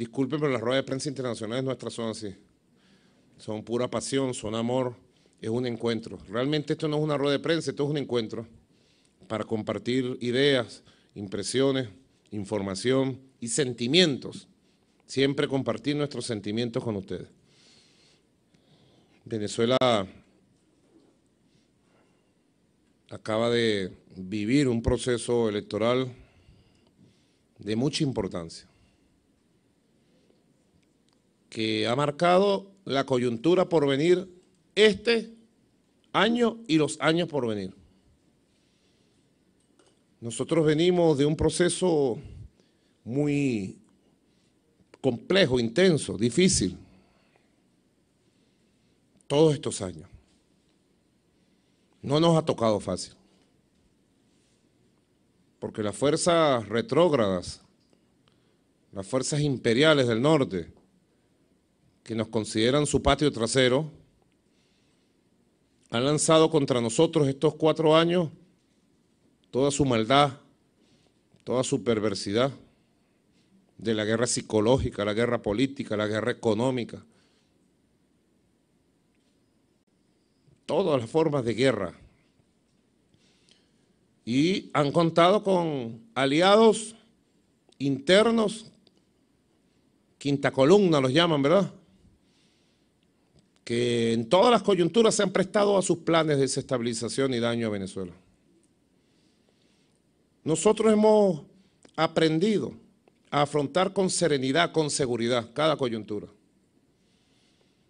Disculpen, pero las ruedas de prensa internacionales nuestras son así. Son pura pasión, son amor, es un encuentro. Realmente esto no es una rueda de prensa, esto es un encuentro para compartir ideas, impresiones, información y sentimientos. Siempre compartir nuestros sentimientos con ustedes. Venezuela acaba de vivir un proceso electoral de mucha importancia que ha marcado la coyuntura por venir este año y los años por venir. Nosotros venimos de un proceso muy complejo, intenso, difícil, todos estos años. No nos ha tocado fácil, porque las fuerzas retrógradas, las fuerzas imperiales del norte, que nos consideran su patio trasero, han lanzado contra nosotros estos cuatro años toda su maldad, toda su perversidad de la guerra psicológica, la guerra política, la guerra económica, todas las formas de guerra. Y han contado con aliados internos, quinta columna los llaman, ¿verdad? que en todas las coyunturas se han prestado a sus planes de desestabilización y daño a Venezuela. Nosotros hemos aprendido a afrontar con serenidad, con seguridad, cada coyuntura.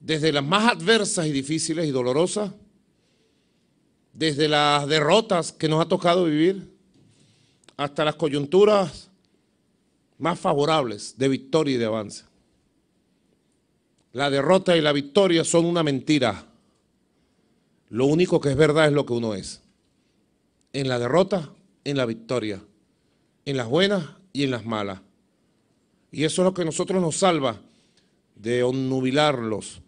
Desde las más adversas y difíciles y dolorosas, desde las derrotas que nos ha tocado vivir, hasta las coyunturas más favorables de victoria y de avance. La derrota y la victoria son una mentira. Lo único que es verdad es lo que uno es. En la derrota, en la victoria. En las buenas y en las malas. Y eso es lo que a nosotros nos salva de onnubilarlos,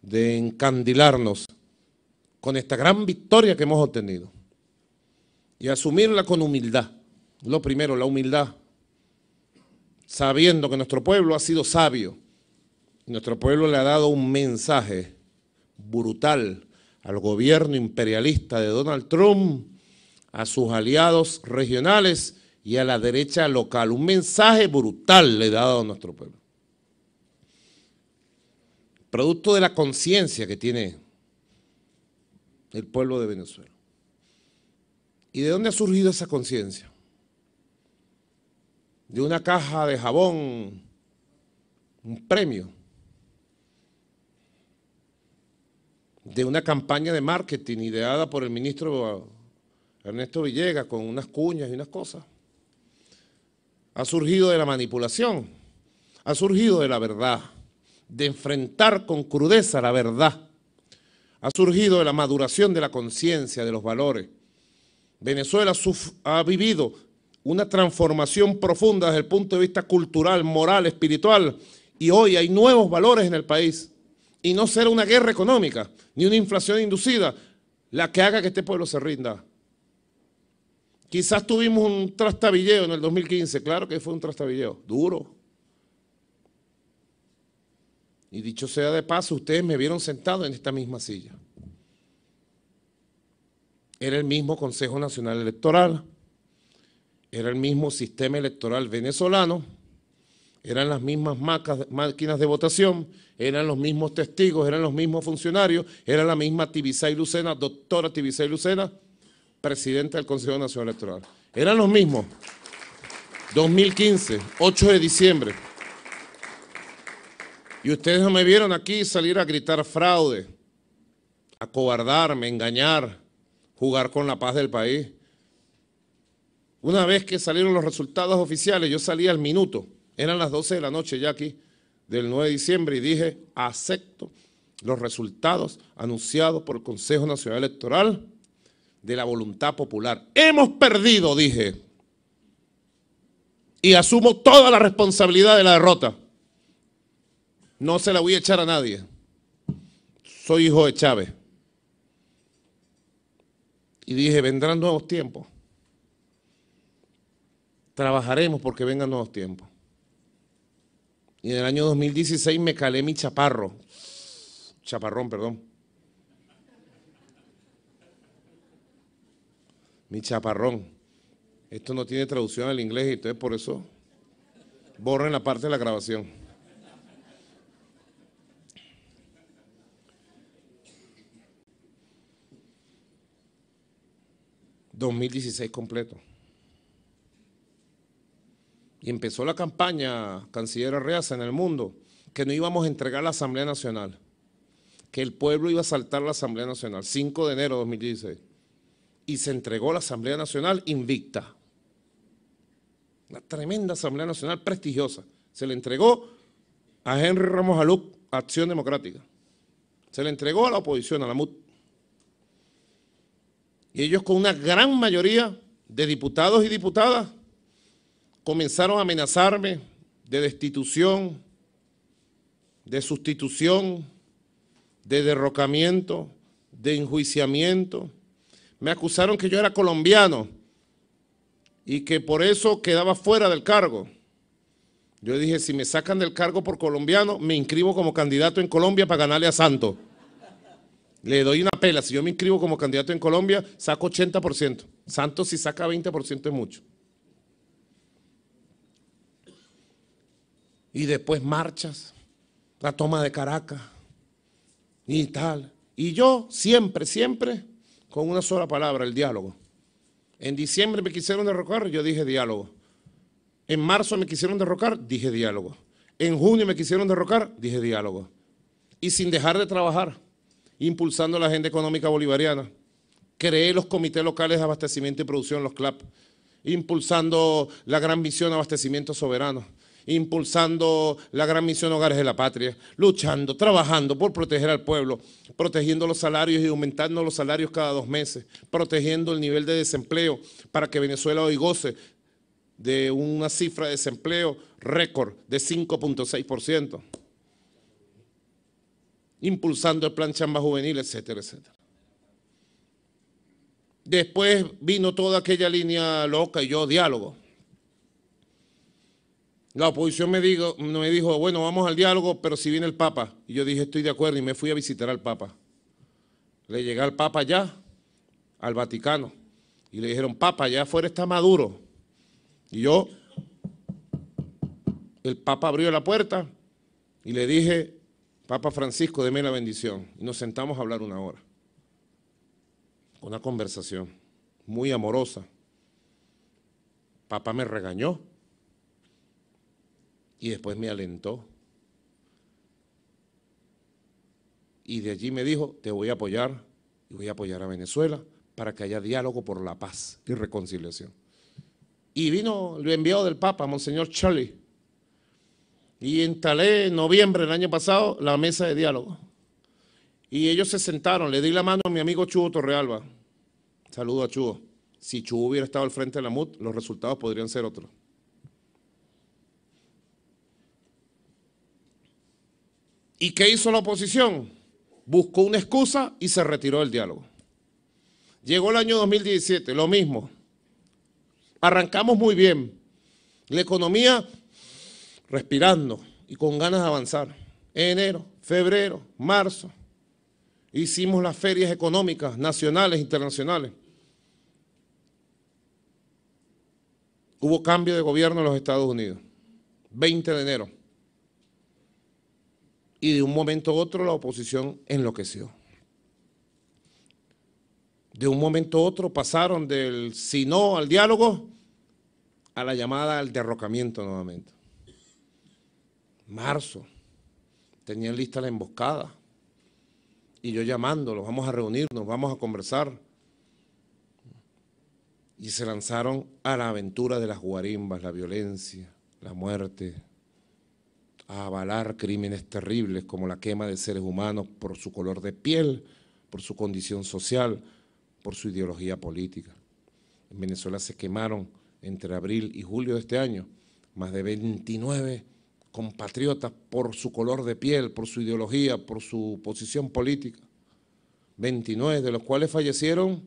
de encandilarnos con esta gran victoria que hemos obtenido. Y asumirla con humildad. Lo primero, la humildad. Sabiendo que nuestro pueblo ha sido sabio nuestro pueblo le ha dado un mensaje brutal al gobierno imperialista de Donald Trump, a sus aliados regionales y a la derecha local. Un mensaje brutal le ha dado a nuestro pueblo. Producto de la conciencia que tiene el pueblo de Venezuela. ¿Y de dónde ha surgido esa conciencia? De una caja de jabón, un premio de una campaña de marketing ideada por el ministro Ernesto Villegas con unas cuñas y unas cosas. Ha surgido de la manipulación, ha surgido de la verdad, de enfrentar con crudeza la verdad. Ha surgido de la maduración de la conciencia, de los valores. Venezuela ha vivido una transformación profunda desde el punto de vista cultural, moral, espiritual, y hoy hay nuevos valores en el país y no será una guerra económica ni una inflación inducida la que haga que este pueblo se rinda. Quizás tuvimos un trastabilleo en el 2015, claro que fue un trastabilleo, duro. Y dicho sea de paso, ustedes me vieron sentado en esta misma silla. Era el mismo Consejo Nacional Electoral, era el mismo sistema electoral venezolano, eran las mismas máquinas de votación, eran los mismos testigos, eran los mismos funcionarios, era la misma Tibisay Lucena, doctora Tibisay Lucena, presidenta del Consejo Nacional Electoral. Eran los mismos. 2015, 8 de diciembre. Y ustedes no me vieron aquí salir a gritar fraude, a cobardarme, engañar, jugar con la paz del país. Una vez que salieron los resultados oficiales, yo salí al minuto eran las 12 de la noche ya aquí, del 9 de diciembre, y dije, acepto los resultados anunciados por el Consejo Nacional Electoral de la voluntad popular. Hemos perdido, dije, y asumo toda la responsabilidad de la derrota. No se la voy a echar a nadie. Soy hijo de Chávez. Y dije, vendrán nuevos tiempos. Trabajaremos porque vengan nuevos tiempos. Y en el año 2016 me calé mi chaparro. Chaparrón, perdón. Mi chaparrón. Esto no tiene traducción al inglés y entonces por eso borren la parte de la grabación. ...2016 completo y empezó la campaña Canciller Arreaza en el mundo, que no íbamos a entregar la Asamblea Nacional, que el pueblo iba a saltar la Asamblea Nacional, 5 de enero de 2016, y se entregó la Asamblea Nacional invicta. Una tremenda Asamblea Nacional prestigiosa. Se le entregó a Henry Ramos Alup, Acción Democrática. Se le entregó a la oposición, a la MUT. Y ellos con una gran mayoría de diputados y diputadas comenzaron a amenazarme de destitución, de sustitución, de derrocamiento, de enjuiciamiento. Me acusaron que yo era colombiano y que por eso quedaba fuera del cargo. Yo dije, si me sacan del cargo por colombiano, me inscribo como candidato en Colombia para ganarle a Santos. Le doy una pela. Si yo me inscribo como candidato en Colombia, saco 80%. Santos si saca 20% es mucho. y después marchas, la toma de Caracas y tal. Y yo siempre, siempre, con una sola palabra, el diálogo. En diciembre me quisieron derrocar, yo dije diálogo. En marzo me quisieron derrocar, dije diálogo. En junio me quisieron derrocar, dije diálogo. Y sin dejar de trabajar, impulsando la agenda económica bolivariana. Creé los comités locales de abastecimiento y producción, los CLAP, impulsando la gran misión abastecimiento soberano impulsando la gran misión Hogares de la Patria, luchando, trabajando por proteger al pueblo, protegiendo los salarios y aumentando los salarios cada dos meses, protegiendo el nivel de desempleo para que Venezuela hoy goce de una cifra de desempleo récord de 5.6%, impulsando el plan chamba juvenil, etcétera, etcétera. Después vino toda aquella línea loca y yo diálogo. La oposición me dijo, me dijo, bueno, vamos al diálogo, pero si viene el Papa. Y yo dije, estoy de acuerdo y me fui a visitar al Papa. Le llegué al Papa allá, al Vaticano, y le dijeron, Papa, allá afuera está Maduro. Y yo, el Papa abrió la puerta y le dije, Papa Francisco, deme la bendición. Y nos sentamos a hablar una hora. Una conversación muy amorosa. Papá me regañó y después me alentó. Y de allí me dijo, te voy a apoyar y voy a apoyar a Venezuela para que haya diálogo por la paz y reconciliación. Y vino el enviado del Papa, Monseñor Charlie, y instalé en noviembre del año pasado la mesa de diálogo. Y ellos se sentaron, le di la mano a mi amigo Chugo Torrealba. Saludo a chuvo Si Chugo hubiera estado al frente de la MUD, los resultados podrían ser otros. ¿Y qué hizo la oposición? Buscó una excusa y se retiró del diálogo. Llegó el año 2017, lo mismo. Arrancamos muy bien. La economía respirando y con ganas de avanzar. Enero, febrero, marzo. Hicimos las ferias económicas nacionales, internacionales. Hubo cambio de gobierno en los Estados Unidos. 20 de enero y de un momento a otro la oposición enloqueció. De un momento a otro pasaron del si no al diálogo a la llamada al derrocamiento nuevamente. Marzo, tenían lista la emboscada y yo llamándolo, vamos a reunirnos, vamos a conversar. Y se lanzaron a la aventura de las guarimbas, la violencia, la muerte, a avalar crímenes terribles como la quema de seres humanos por su color de piel, por su condición social, por su ideología política. En Venezuela se quemaron entre abril y julio de este año más de 29 compatriotas por su color de piel, por su ideología, por su posición política. 29, de los cuales fallecieron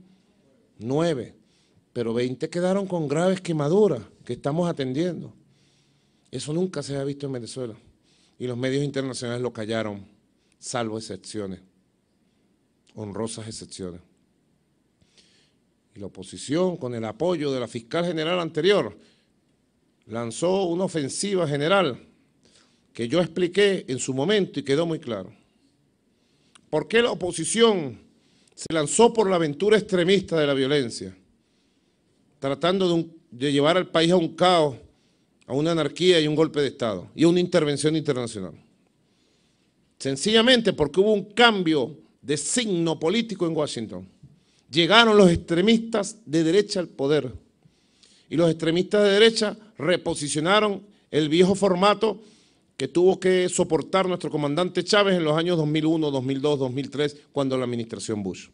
9, pero 20 quedaron con graves quemaduras que estamos atendiendo. Eso nunca se ha visto en Venezuela y los medios internacionales lo callaron, salvo excepciones, honrosas excepciones. Y la oposición, con el apoyo de la fiscal general anterior, lanzó una ofensiva general que yo expliqué en su momento y quedó muy claro. ¿Por qué la oposición se lanzó por la aventura extremista de la violencia, tratando de, de llevar al país a un caos a una anarquía y un golpe de Estado y una intervención internacional. Sencillamente porque hubo un cambio de signo político en Washington. Llegaron los extremistas de derecha al poder y los extremistas de derecha reposicionaron el viejo formato que tuvo que soportar nuestro comandante Chávez en los años 2001, 2002, 2003, cuando la administración Bush.